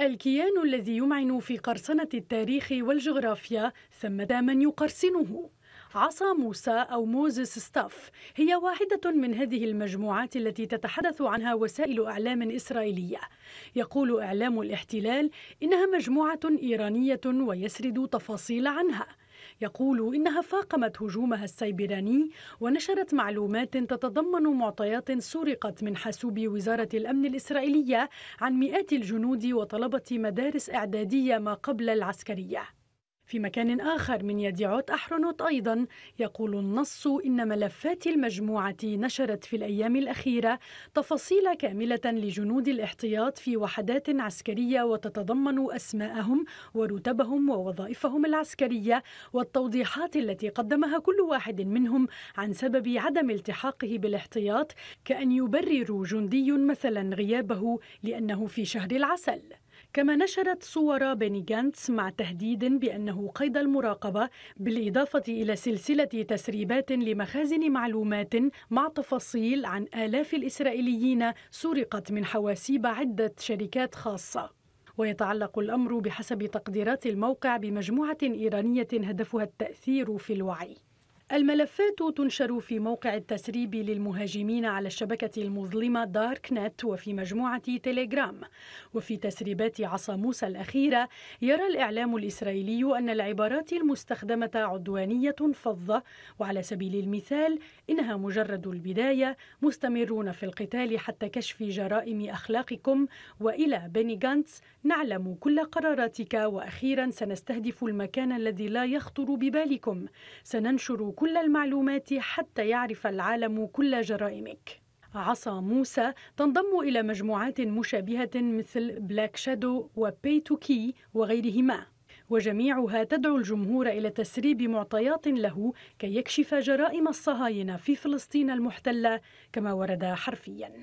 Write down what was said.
الكيان الذي يمعن في قرصنة التاريخ والجغرافيا ثمة من يقرصنه عصا موسى أو موزس ستاف هي واحدة من هذه المجموعات التي تتحدث عنها وسائل إعلام إسرائيلية يقول إعلام الاحتلال إنها مجموعة إيرانية ويسرد تفاصيل عنها يقول إنها فاقمت هجومها السيبراني ونشرت معلومات تتضمن معطيات سرقت من حاسوب وزارة الأمن الإسرائيلية عن مئات الجنود وطلبة مدارس إعدادية ما قبل العسكرية في مكان آخر من عوت أحرنوت أيضا يقول النص إن ملفات المجموعة نشرت في الأيام الأخيرة تفاصيل كاملة لجنود الاحتياط في وحدات عسكرية وتتضمن أسماءهم ورتبهم ووظائفهم العسكرية والتوضيحات التي قدمها كل واحد منهم عن سبب عدم التحاقه بالاحتياط كأن يبرر جندي مثلا غيابه لأنه في شهر العسل كما نشرت صور بني جانتس مع تهديد بأنه قيد المراقبة بالإضافة إلى سلسلة تسريبات لمخازن معلومات مع تفاصيل عن آلاف الإسرائيليين سرقت من حواسيب عدة شركات خاصة ويتعلق الأمر بحسب تقديرات الموقع بمجموعة إيرانية هدفها التأثير في الوعي الملفات تنشر في موقع التسريب للمهاجمين على الشبكة المظلمة دارك نت وفي مجموعة تيليجرام وفي تسريبات عصا موسى الأخيرة يرى الإعلام الإسرائيلي أن العبارات المستخدمة عدوانية فظة وعلى سبيل المثال إنها مجرد البداية مستمرون في القتال حتى كشف جرائم أخلاقكم وإلى بني غانتس نعلم كل قراراتك وأخيرا سنستهدف المكان الذي لا يخطر ببالكم سننشر كل المعلومات حتى يعرف العالم كل جرائمك عصا موسى تنضم إلى مجموعات مشابهة مثل بلاك شادو وبي تو كي وغيرهما وجميعها تدعو الجمهور إلى تسريب معطيات له كي يكشف جرائم الصهاينة في فلسطين المحتلة كما ورد حرفياً